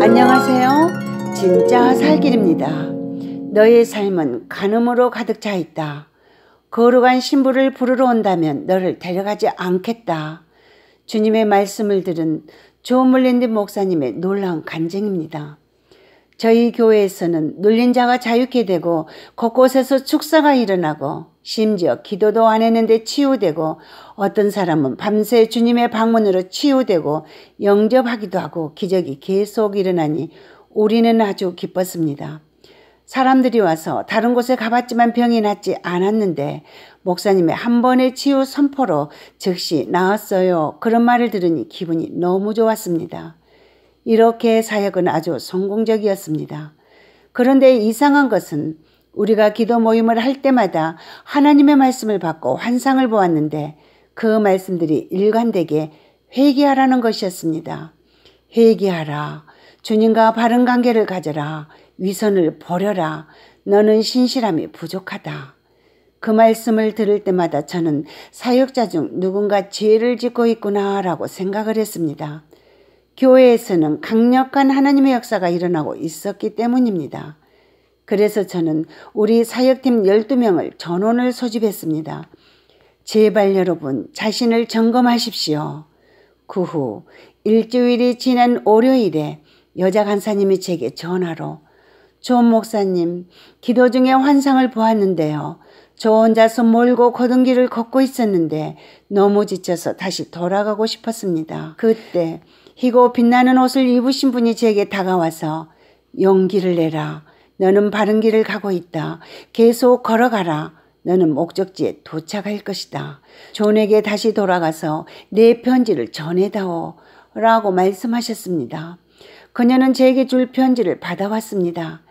안녕하세요. 진짜 살길입니다. 너의 삶은 가늠으로 가득 차 있다. 거룩한 신부를 부르러 온다면 너를 데려가지 않겠다. 주님의 말씀을 들은 조물랜드 목사님의 놀라운 간증입니다. 저희 교회에서는 눌린 자가 자유케 되고 곳곳에서 축사가 일어나고 심지어 기도도 안 했는데 치유되고 어떤 사람은 밤새 주님의 방문으로 치유되고 영접하기도 하고 기적이 계속 일어나니 우리는 아주 기뻤습니다. 사람들이 와서 다른 곳에 가봤지만 병이 낫지 않았는데 목사님의 한 번의 치유 선포로 즉시 나왔어요 그런 말을 들으니 기분이 너무 좋았습니다. 이렇게 사역은 아주 성공적이었습니다. 그런데 이상한 것은 우리가 기도 모임을 할 때마다 하나님의 말씀을 받고 환상을 보았는데 그 말씀들이 일관되게 회개하라는 것이었습니다. 회개하라. 주님과 바른 관계를 가져라. 위선을 버려라. 너는 신실함이 부족하다. 그 말씀을 들을 때마다 저는 사역자 중 누군가 죄를 짓고 있구나라고 생각을 했습니다. 교회에서는 강력한 하나님의 역사가 일어나고 있었기 때문입니다. 그래서 저는 우리 사역팀 12명을 전원을 소집했습니다. 제발 여러분 자신을 점검하십시오. 그 후 일주일이 지난 월요일에 여자 간사님이 제게 전화로 조 목사님 기도 중에 환상을 보았는데요. 저 혼자서 몰고걷은 길을 걷고 있었는데 너무 지쳐서 다시 돌아가고 싶었습니다. 그때 희고 빛나는 옷을 입으신 분이 제게 다가와서 용기를 내라. 너는 바른 길을 가고 있다. 계속 걸어가라. 너는 목적지에 도착할 것이다. 존에게 다시 돌아가서 내 편지를 전해다오. 라고 말씀하셨습니다. 그녀는 제게 줄 편지를 받아왔습니다.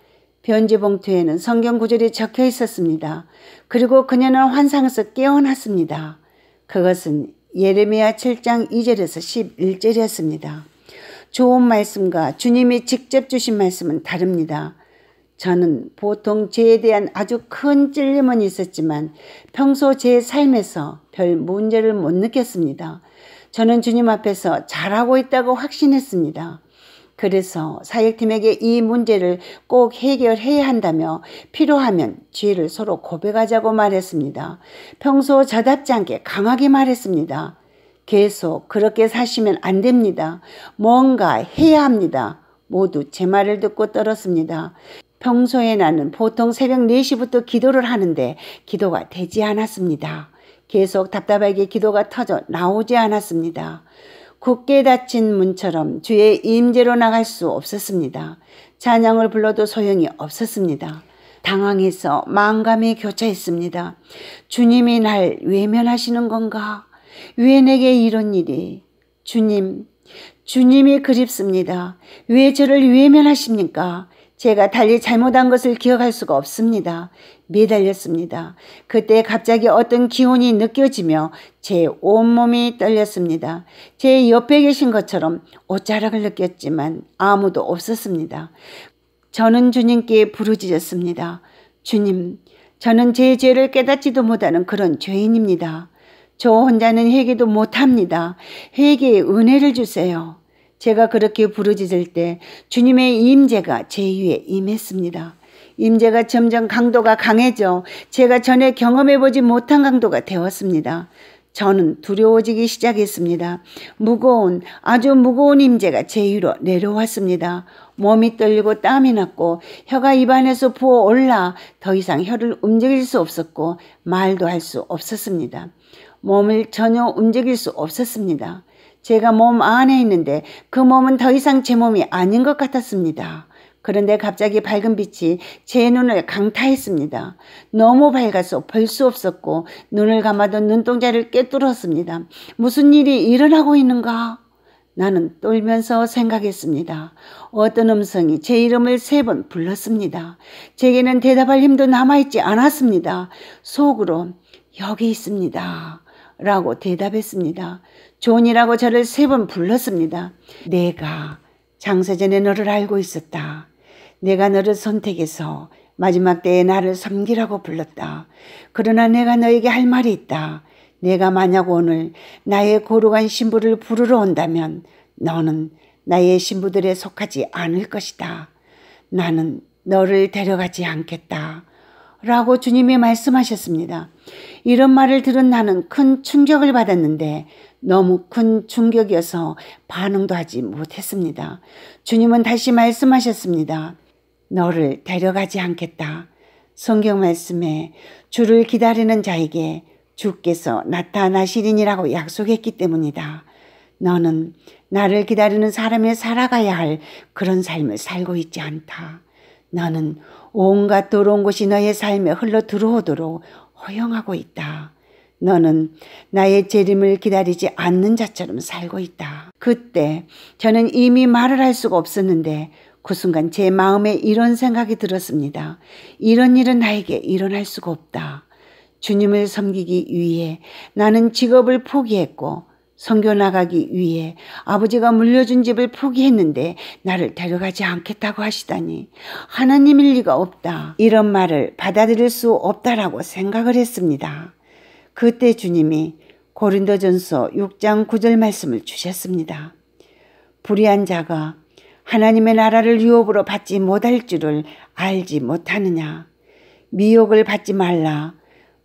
편지 봉투에는 성경 구절이 적혀 있었습니다. 그리고 그녀는 환상에서 깨어났습니다. 그것은 예레미야 7장 2절에서 11절이었습니다. 좋은 말씀과 주님이 직접 주신 말씀은 다릅니다. 저는 보통 죄에 대한 아주 큰 찔림은 있었지만 평소 제 삶에서 별 문제를 못 느꼈습니다. 저는 주님 앞에서 잘하고 있다고 확신했습니다. 그래서 사역팀에게 이 문제를 꼭 해결해야 한다며 필요하면 죄를 서로 고백하자고 말했습니다. 평소 저답지 않게 강하게 말했습니다. 계속 그렇게 사시면 안 됩니다. 뭔가 해야 합니다. 모두 제 말을 듣고 떨었습니다. 평소에 나는 보통 새벽 4시부터 기도를 하는데 기도가 되지 않았습니다. 계속 답답하게 기도가 터져 나오지 않았습니다. 굳게 닫힌 문처럼 주의 임재로 나갈 수 없었습니다. 찬양을 불러도 소용이 없었습니다. 당황해서 망감이 교차했습니다. 주님이 날 외면하시는 건가? 왜 내게 이런 일이? 주님, 주님이 그립습니다. 왜 저를 외면하십니까? 제가 달리 잘못한 것을 기억할 수가 없습니다. 매달렸습니다. 그때 갑자기 어떤 기운이 느껴지며 제 온몸이 떨렸습니다. 제 옆에 계신 것처럼 옷자락을 느꼈지만 아무도 없었습니다. 저는 주님께 부르짖었습니다. 주님, 저는 제 죄를 깨닫지도 못하는 그런 죄인입니다. 저 혼자는 회개도 못합니다. 회개의 은혜를 주세요. 제가 그렇게 부르짖을 때 주님의 임재가 제 위에 임했습니다. 임재가 점점 강도가 강해져 제가 전에 경험해보지 못한 강도가 되었습니다. 저는 두려워지기 시작했습니다. 무거운 아주 무거운 임재가 제 위로 내려왔습니다. 몸이 떨리고 땀이 났고 혀가 입안에서 부어올라 더 이상 혀를 움직일 수 없었고 말도 할 수 없었습니다. 몸을 전혀 움직일 수 없었습니다. 제가 몸 안에 있는데 그 몸은 더 이상 제 몸이 아닌 것 같았습니다. 그런데 갑자기 밝은 빛이 제 눈을 강타했습니다. 너무 밝아서 볼 수 없었고 눈을 감아도 눈동자를 깨뚫었습니다. 무슨 일이 일어나고 있는가? 나는 떨면서 생각했습니다. 어떤 음성이 제 이름을 세 번 불렀습니다. 제게는 대답할 힘도 남아있지 않았습니다. 속으로 여기 있습니다. 라고 대답했습니다. 존이라고 저를 세 번 불렀습니다. 내가 장사전에 너를 알고 있었다. 내가 너를 선택해서 마지막 때에 나를 섬기라고 불렀다. 그러나 내가 너에게 할 말이 있다. 내가 만약 오늘 나의 고루한 신부를 부르러 온다면 너는 나의 신부들에 속하지 않을 것이다. 나는 너를 데려가지 않겠다. 라고 주님이 말씀하셨습니다. 이런 말을 들은 나는 큰 충격을 받았는데 너무 큰 충격이어서 반응도 하지 못했습니다. 주님은 다시 말씀하셨습니다. 너를 데려가지 않겠다. 성경 말씀에 주를 기다리는 자에게 주께서 나타나시리니라고 약속했기 때문이다. 너는 나를 기다리는 사람의 살아가야 할 그런 삶을 살고 있지 않다. 나는 온갖 더러운 것이 너의 삶에 흘러 들어오도록 허용하고 있다. 너는 나의 재림을 기다리지 않는 자처럼 살고 있다. 그때 저는 이미 말을 할 수가 없었는데 그 순간 제 마음에 이런 생각이 들었습니다. 이런 일은 나에게 일어날 수가 없다. 주님을 섬기기 위해 나는 직업을 포기했고 성교 나가기 위해 아버지가 물려준 집을 포기했는데 나를 데려가지 않겠다고 하시다니 하나님일 리가 없다. 이런 말을 받아들일 수 없다라고 생각을 했습니다. 그때 주님이 고린도전서 6장 9절 말씀을 주셨습니다. 불의한 자가 하나님의 나라를 유업으로 받지 못할 줄을 알지 못하느냐. 미혹을 받지 말라.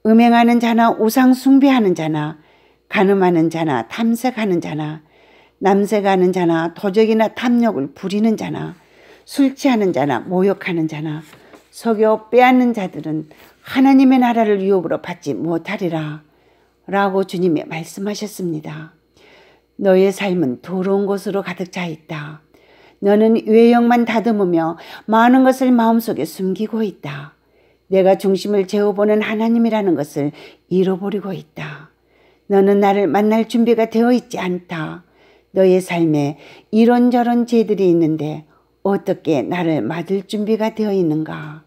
음행하는 자나 우상 숭배하는 자나 가늠하는 자나 탐색하는 자나 남색하는 자나 도적이나 탐욕을 부리는 자나 술 취하는 자나 모욕하는 자나 속여 빼앗는 자들은 하나님의 나라를 유혹으로 받지 못하리라 라고 주님이 말씀하셨습니다. 너의 삶은 더러운 것으로 가득 차 있다. 너는 외형만 다듬으며 많은 것을 마음속에 숨기고 있다. 내가 중심을 재워보는 하나님이라는 것을 잃어버리고 있다. 너는 나를 만날 준비가 되어 있지 않다. 너의 삶에 이런저런 죄들이 있는데 어떻게 나를 맞을 준비가 되어 있는가?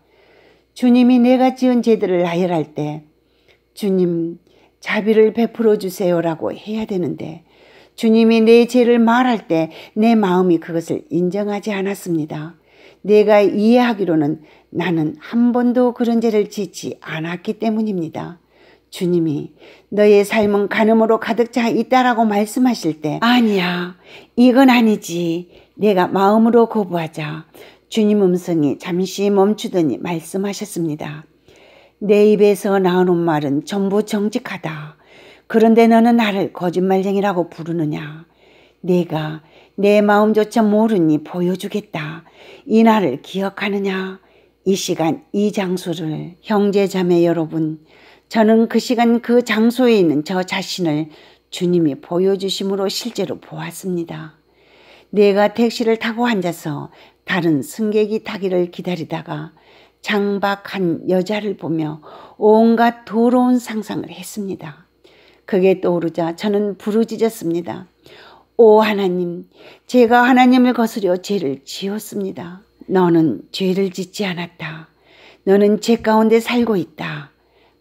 주님이 내가 지은 죄들을 나열할 때 주님 자비를 베풀어 주세요라고 해야 되는데 주님이 내 죄를 말할 때 내 마음이 그것을 인정하지 않았습니다. 내가 이해하기로는 나는 한 번도 그런 죄를 짓지 않았기 때문입니다. 주님이 너의 삶은 가늠으로 가득 차 있다라고 말씀하실 때 아니야 이건 아니지 내가 마음으로 거부하자 주님 음성이 잠시 멈추더니 말씀하셨습니다. 내 입에서 나오는 말은 전부 정직하다. 그런데 너는 나를 거짓말쟁이라고 부르느냐? 내가 내 마음조차 모르니 보여주겠다. 이 날을 기억하느냐? 이 시간, 이 장소를 형제 자매 여러분, 저는 그 시간 그 장소에 있는 저 자신을 주님이 보여주심으로 실제로 보았습니다. 내가 택시를 타고 앉아서 다른 승객이 타기를 기다리다가 장박한 여자를 보며 온갖 더러운 상상을 했습니다. 그게 떠오르자 저는 부르짖었습니다. 오 하나님, 제가 하나님을 거스려 죄를 지었습니다. 너는 죄를 짓지 않았다. 너는 죄 가운데 살고 있다.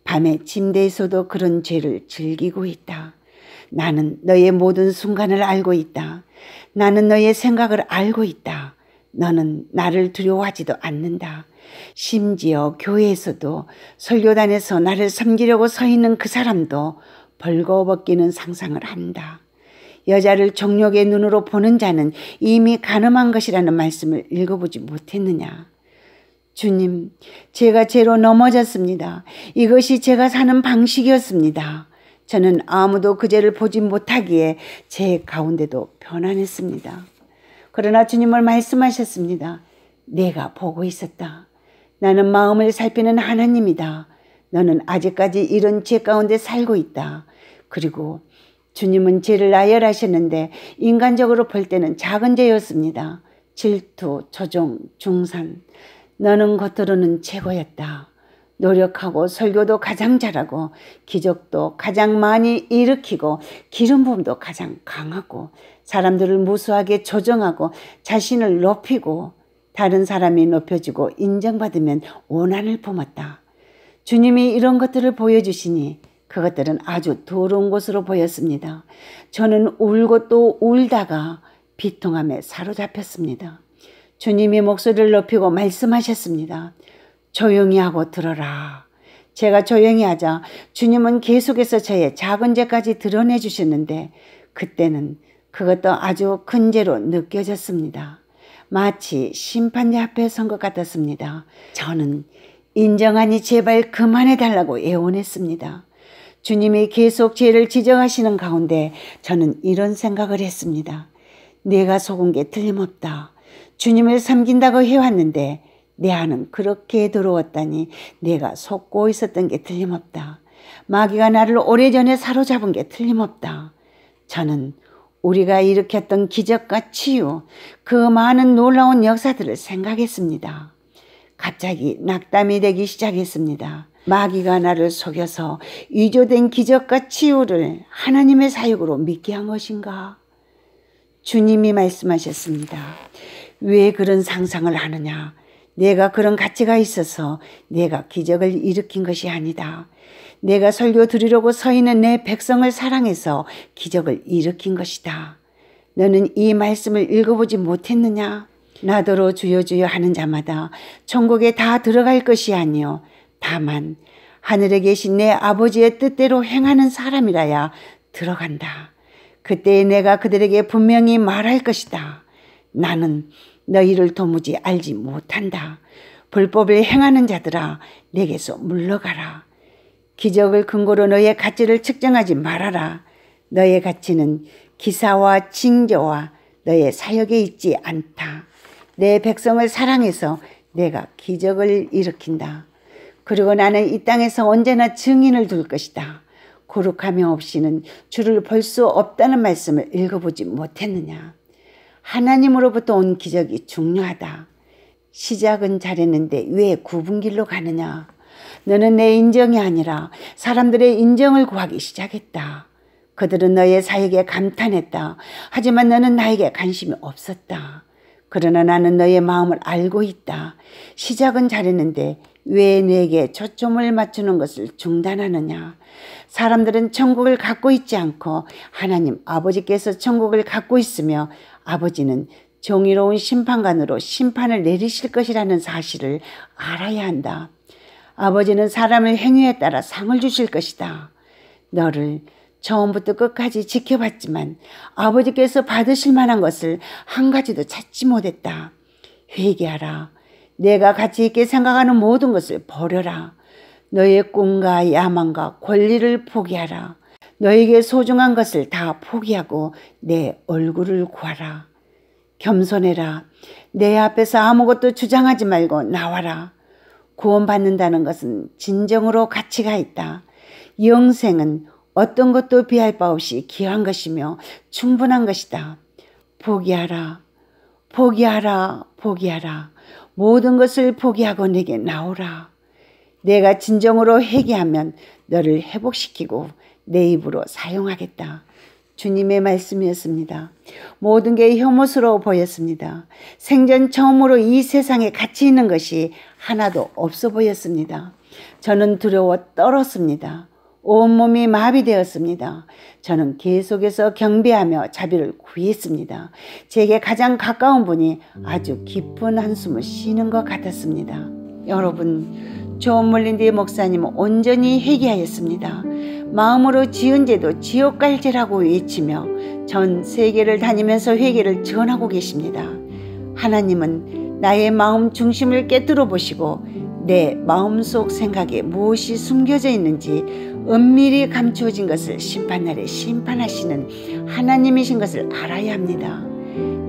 밤에 침대에서도 그런 죄를 즐기고 있다. 나는 너의 모든 순간을 알고 있다. 나는 너의 생각을 알고 있다. 너는 나를 두려워하지도 않는다. 심지어 교회에서도 설교단에서 나를 섬기려고 서 있는 그 사람도 벌거벗기는 상상을 한다. 여자를 정욕의 눈으로 보는 자는 이미 가늠한 것이라는 말씀을 읽어보지 못했느냐. 주님, 제가 죄로 넘어졌습니다. 이것이 제가 사는 방식이었습니다. 저는 아무도 그 죄를 보지 못하기에 제 가운데도 변환했습니다. 그러나 주님을 말씀하셨습니다. 내가 보고 있었다. 나는 마음을 살피는 하나님이다. 너는 아직까지 이런 죄 가운데 살고 있다. 그리고 주님은 죄를 나열하셨는데 인간적으로 볼 때는 작은 죄였습니다. 질투, 조종, 중산. 너는 겉으로는 최고였다. 노력하고 설교도 가장 잘하고 기적도 가장 많이 일으키고 기름부도 가장 강하고 사람들을 무수하게 조정하고 자신을 높이고 다른 사람이 높여주고 인정받으면 원한을 품었다. 주님이 이런 것들을 보여주시니 그것들은 아주 더러운 것으로 보였습니다. 저는 울고 또 울다가 비통함에 사로잡혔습니다. 주님이 목소리를 높이고 말씀하셨습니다. 조용히 하고 들어라. 제가 조용히 하자 주님은 계속해서 저의 작은 죄까지 드러내 주셨는데 그때는 그것도 아주 큰 죄로 느껴졌습니다. 마치 심판자 앞에 선 것 같았습니다. 저는 인정하니 제발 그만해달라고 애원했습니다. 주님이 계속 죄를 지정하시는 가운데 저는 이런 생각을 했습니다. 내가 속은 게 틀림없다. 주님을 섬긴다고 해왔는데 내 안은 그렇게 더러웠다니 내가 속고 있었던 게 틀림없다. 마귀가 나를 오래전에 사로잡은 게 틀림없다. 저는 우리가 일으켰던 기적과 치유, 그 많은 놀라운 역사들을 생각했습니다. 갑자기 낙담이 되기 시작했습니다. 마귀가 나를 속여서 위조된 기적과 치유를 하나님의 사역으로 믿게 한 것인가? 주님이 말씀하셨습니다. 왜 그런 상상을 하느냐? 내가 그런 가치가 있어서 내가 기적을 일으킨 것이 아니다. 내가 설교 드리려고 서 있는 내 백성을 사랑해서 기적을 일으킨 것이다. 너는 이 말씀을 읽어보지 못했느냐? 나더러 주여 주여 하는 자마다 천국에 다 들어갈 것이 아니오 다만 하늘에 계신 내 아버지의 뜻대로 행하는 사람이라야 들어간다. 그때에 내가 그들에게 분명히 말할 것이다. 나는 너희를 도무지 알지 못한다. 불법을 행하는 자들아 내게서 물러가라. 기적을 근거로 너의 가치를 측정하지 말아라. 너의 가치는 기사와 징조와 너의 사역에 있지 않다. 내 백성을 사랑해서 내가 기적을 일으킨다. 그리고 나는 이 땅에서 언제나 증인을 둘 것이다. 거룩함이 없이는 주를 볼 수 없다는 말씀을 읽어보지 못했느냐. 하나님으로부터 온 기적이 중요하다. 시작은 잘했는데 왜 굽은 길로 가느냐? 너는 내 인정이 아니라 사람들의 인정을 구하기 시작했다. 그들은 너의 사역에 감탄했다. 하지만 너는 나에게 관심이 없었다. 그러나 나는 너의 마음을 알고 있다. 시작은 잘했는데 왜 내게 초점을 맞추는 것을 중단하느냐. 사람들은 천국을 갖고 있지 않고 하나님 아버지께서 천국을 갖고 있으며 아버지는 정의로운 심판관으로 심판을 내리실 것이라는 사실을 알아야 한다. 아버지는 사람의 행위에 따라 상을 주실 것이다. 너를 처음부터 끝까지 지켜봤지만 아버지께서 받으실 만한 것을 한 가지도 찾지 못했다. 회개하라. 내가 가치 있게 생각하는 모든 것을 버려라. 너의 꿈과 야망과 권리를 포기하라. 너에게 소중한 것을 다 포기하고 내 얼굴을 구하라. 겸손해라. 내 앞에서 아무것도 주장하지 말고 나와라. 구원받는다는 것은 진정으로 가치가 있다. 영생은 어떤 것도 비할 바 없이 귀한 것이며 충분한 것이다. 포기하라. 포기하라. 포기하라. 모든 것을 포기하고 내게 나오라. 내가 진정으로 회개하면 너를 회복시키고 내 입으로 사용하겠다. 주님의 말씀이었습니다. 모든 게 혐오스러워 보였습니다. 생전 처음으로 이 세상에 같이 있는 것이 하나도 없어 보였습니다. 저는 두려워 떨었습니다. 온몸이 마비되었습니다. 저는 계속해서 경배하며 자비를 구했습니다. 제게 가장 가까운 분이 아주 깊은 한숨을 쉬는 것 같았습니다. 여러분, 존 몰린디 목사님은 온전히 회개하였습니다. 마음으로 지은 죄도 지옥 갈 죄라고 외치며 전 세계를 다니면서 회개를 전하고 계십니다. 하나님은 나의 마음 중심을 깨뜨려 보시고 내 마음속 생각에 무엇이 숨겨져 있는지 은밀히 감추어진 것을 심판날에 심판하시는 하나님이신 것을 알아야 합니다.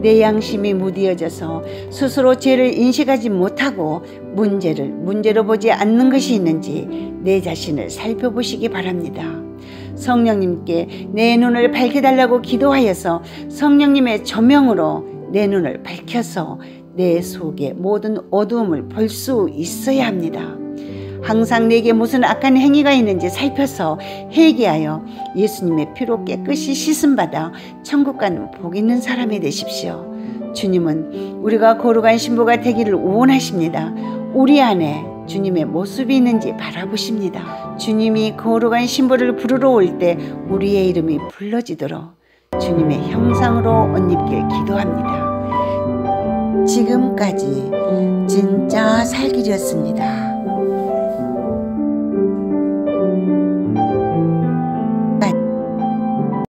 내 양심이 무디져서 스스로 죄를 인식하지 못하고 문제를 문제로 보지 않는 것이 있는지 내 자신을 살펴보시기 바랍니다. 성령님께 내 눈을 밝혀달라고 기도하여서 성령님의 조명으로 내 눈을 밝혀서 내 속의 모든 어두움을 볼 수 있어야 합니다. 항상 내게 무슨 악한 행위가 있는지 살펴서 회개하여 예수님의 피로 깨끗이 씻음받아 천국 가는 복 있는 사람이 되십시오. 주님은 우리가 거룩한 신부가 되기를 원하십니다. 우리 안에 주님의 모습이 있는지 바라보십니다. 주님이 거룩한 신부를 부르러 올 때 우리의 이름이 불러지도록 주님의 형상으로 옷 입길 기도합니다. 지금까지 진짜 살기였습니다.